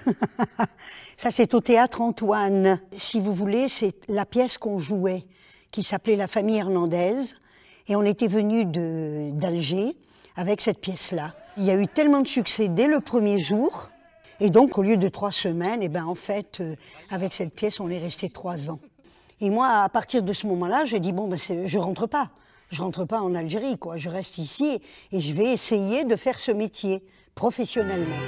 Ça, c'est au théâtre Antoine. Si vous voulez, c'est la pièce qu'on jouait, qui s'appelait La famille Hernandez. Et on était venu d'Alger avec cette pièce-là. Il y a eu tellement de succès dès le premier jour. Et donc, au lieu de trois semaines, et eh ben, en fait, euh, avec cette pièce, on est resté trois ans. Et moi, à partir de ce moment-là, j'ai dit, bon, ben, je rentre pas je rentre pas en Algérie, quoi. Je reste ici et je vais essayer de faire ce métier professionnellement.